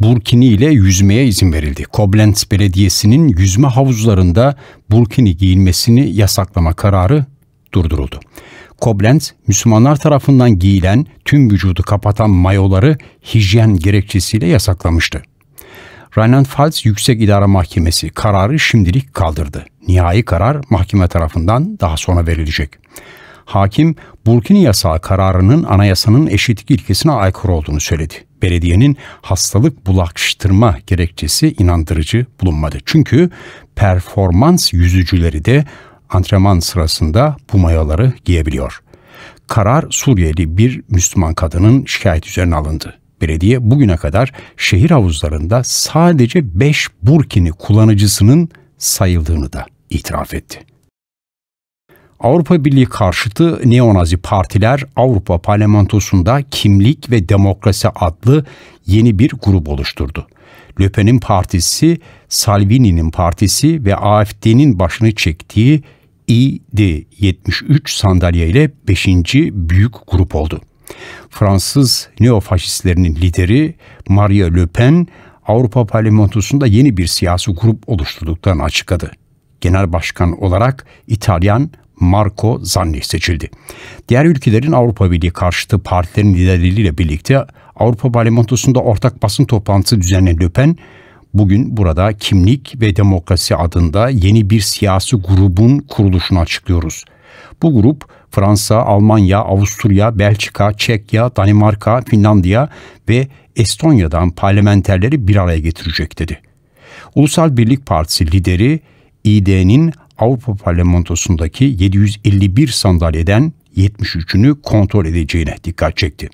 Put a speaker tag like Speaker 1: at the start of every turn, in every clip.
Speaker 1: burkini ile yüzmeye izin verildi. Koblenz Belediyesi'nin yüzme havuzlarında burkini giyilmesini yasaklama kararı durduruldu. Koblenz, Müslümanlar tarafından giyilen tüm vücudu kapatan mayoları hijyen gerekçesiyle yasaklamıştı. Rheinland-Pfalz Yüksek İdare Mahkemesi kararı şimdilik kaldırdı. Nihai karar mahkeme tarafından daha sonra verilecek. Hakim, Burkini yasağı kararının anayasanın eşitlik ilkesine aykırı olduğunu söyledi belediyenin hastalık bulaştırma gerekçesi inandırıcı bulunmadı. Çünkü performans yüzücüleri de antrenman sırasında bu mayaları giyebiliyor. Karar Suriyeli bir Müslüman kadının şikayet üzerine alındı. Belediye bugüne kadar şehir havuzlarında sadece 5 Burkini kullanıcısının sayıldığını da itiraf etti. Avrupa Birliği karşıtı neonazi partiler Avrupa Parlamentosu'nda Kimlik ve Demokrasi adlı yeni bir grup oluşturdu. Le partisi, Salvini'nin partisi ve AFD'nin başını çektiği id 73 sandalye ile 5. büyük grup oldu. Fransız neofaşistlerinin lideri Maria Le Pen, Avrupa Parlamentosu'nda yeni bir siyasi grup oluşturduklarını açıkladı. Genel Başkan olarak İtalyan Marco Zanni seçildi. Diğer ülkelerin Avrupa Birliği karşıtı partilerin liderleriyle birlikte Avrupa Parlamentosu'nda ortak basın toplantısı düzenleyen Löpen, bugün burada kimlik ve demokrasi adında yeni bir siyasi grubun kuruluşunu açıklıyoruz. Bu grup Fransa, Almanya, Avusturya, Belçika, Çekya, Danimarka, Finlandiya ve Estonya'dan parlamenterleri bir araya getirecek dedi. Ulusal Birlik Partisi lideri İD'nin Avrupa Parlamentosu'ndaki 751 sandalyeden 73'ünü kontrol edeceğine dikkat çekti.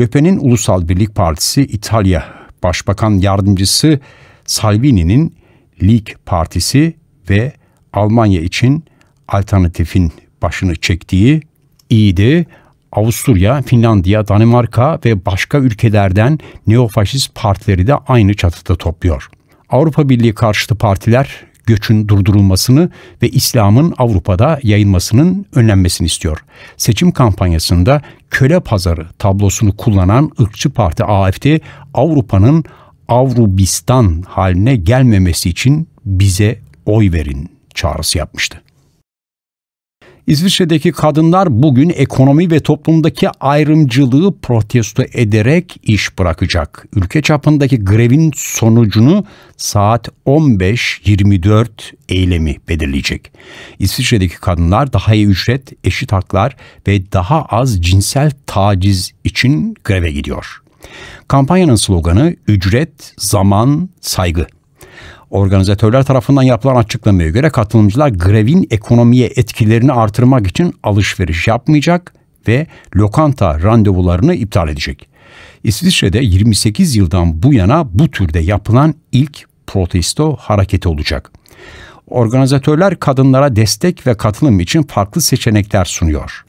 Speaker 1: Le Pen'in Ulusal Birlik Partisi İtalya Başbakan Yardımcısı Salvini'nin Lig Partisi ve Almanya için alternatifin başını çektiği iyiydi. Avusturya, Finlandiya, Danimarka ve başka ülkelerden neofaşist partileri de aynı çatıda topluyor. Avrupa Birliği karşıtı partiler göçün durdurulmasını ve İslam'ın Avrupa'da yayılmasının önlenmesini istiyor. Seçim kampanyasında köle pazarı tablosunu kullanan ırkçı parti AFD Avrupa'nın Avrubistan haline gelmemesi için bize oy verin çağrısı yapmıştı. İsviçre'deki kadınlar bugün ekonomi ve toplumdaki ayrımcılığı protesto ederek iş bırakacak. Ülke çapındaki grevin sonucunu saat 15.24 eylemi belirleyecek. İsviçre'deki kadınlar daha iyi ücret, eşit haklar ve daha az cinsel taciz için greve gidiyor. Kampanyanın sloganı ücret, zaman, saygı. Organizatörler tarafından yapılan açıklamaya göre katılımcılar grevin ekonomiye etkilerini artırmak için alışveriş yapmayacak ve lokanta randevularını iptal edecek. İsviçre'de 28 yıldan bu yana bu türde yapılan ilk protesto hareketi olacak. Organizatörler kadınlara destek ve katılım için farklı seçenekler sunuyor.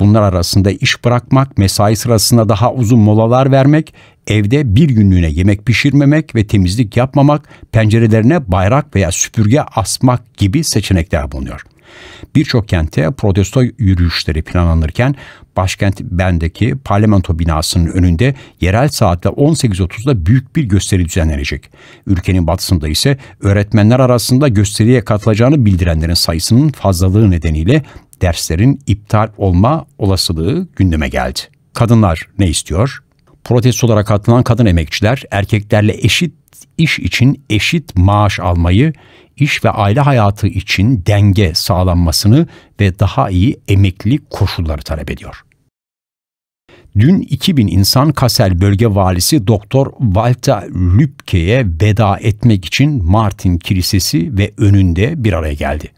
Speaker 1: Bunlar arasında iş bırakmak, mesai sırasında daha uzun molalar vermek, evde bir günlüğüne yemek pişirmemek ve temizlik yapmamak, pencerelerine bayrak veya süpürge asmak gibi seçenekler bulunuyor.'' Birçok kente protesto yürüyüşleri planlanırken başkent Bend'deki parlamento binasının önünde yerel saatte 18.30'da büyük bir gösteri düzenlenecek. Ülkenin batısında ise öğretmenler arasında gösteriye katılacağını bildirenlerin sayısının fazlalığı nedeniyle derslerin iptal olma olasılığı gündeme geldi. Kadınlar ne istiyor? Protesto olarak katılan kadın emekçiler erkeklerle eşit iş için eşit maaş almayı, iş ve aile hayatı için denge sağlanmasını ve daha iyi emekli koşulları talep ediyor. Dün 2000 insan Kassel Bölge Valisi Doktor Walter Lübke'ye veda etmek için Martin Kilisesi ve önünde bir araya geldi.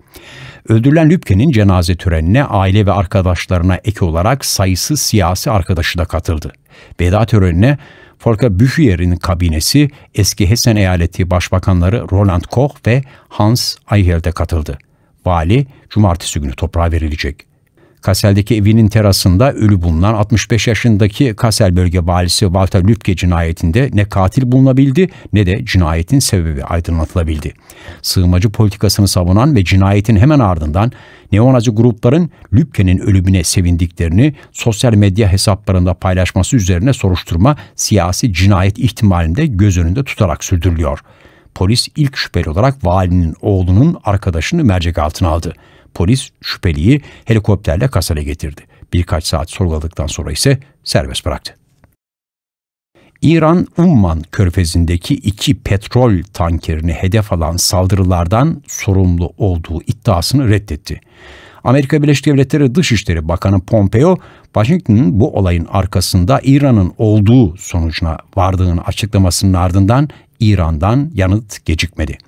Speaker 1: Öldürülen Lübke'nin cenaze törenine aile ve arkadaşlarına ek olarak sayısız siyasi arkadaşı da katıldı. Veda törenine Volker Büchiyer'in kabinesi eski Hessen eyaleti başbakanları Roland Koch ve Hans Eichel de katıldı. Vali cumartesi günü toprağa verilecek. Kassel'deki evinin terasında ölü bulunan 65 yaşındaki Kassel bölge valisi Walter Lübke cinayetinde ne katil bulunabildi ne de cinayetin sebebi aydınlatılabildi. Sığınmacı politikasını savunan ve cinayetin hemen ardından neonazi grupların Lübke'nin ölümüne sevindiklerini sosyal medya hesaplarında paylaşması üzerine soruşturma siyasi cinayet ihtimalinde göz önünde tutarak sürdürülüyor. Polis ilk şüpheli olarak valinin oğlunun arkadaşını mercek altına aldı. Polis şüpheliyi helikopterle kasaya getirdi. Birkaç saat sorguladıktan sonra ise serbest bıraktı. İran Umman körfezindeki iki petrol tankerini hedef alan saldırılardan sorumlu olduğu iddiasını reddetti. Amerika Birleşik Devletleri Dışişleri Bakanı Pompeo, Washington'ın bu olayın arkasında İran'ın olduğu sonucuna vardığını açıklamasının ardından İran'dan yanıt gecikmedi.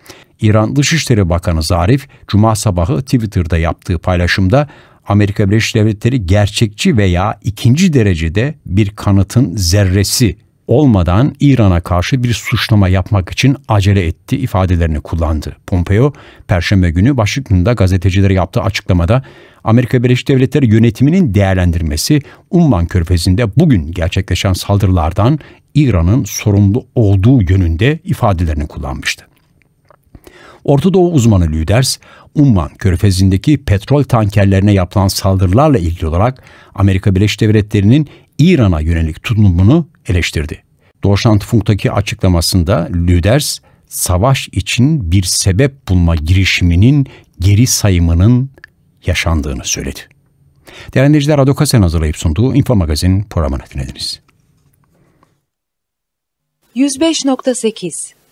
Speaker 1: İran Dışişleri Bakanı Zarif, Cuma sabahı Twitter'da yaptığı paylaşımda Amerika Birleşik Devletleri gerçekçi veya ikinci derecede bir kanıtın zerresi olmadan İran'a karşı bir suçlama yapmak için acele etti ifadelerini kullandı. Pompeo, Perşembe günü Washington'da gazetecilere yaptığı açıklamada Amerika Birleşik Devletleri yönetiminin değerlendirmesi Umman Körfezi'nde bugün gerçekleşen saldırılardan İran'ın sorumlu olduğu yönünde ifadelerini kullanmıştı. Orta Doğu uzmanı Lüders, Umman körfezindeki petrol tankerlerine yapılan saldırılarla ilgili olarak Amerika Birleşik Devletleri'nin İran'a yönelik tutumunu eleştirdi. Funktaki açıklamasında Lüders, savaş için bir sebep bulma girişiminin geri sayımının yaşandığını söyledi. Değerli dinleyiciler, Adokasen hazırlayıp sunduğu Info Magazin programını dinlediniz. 105.8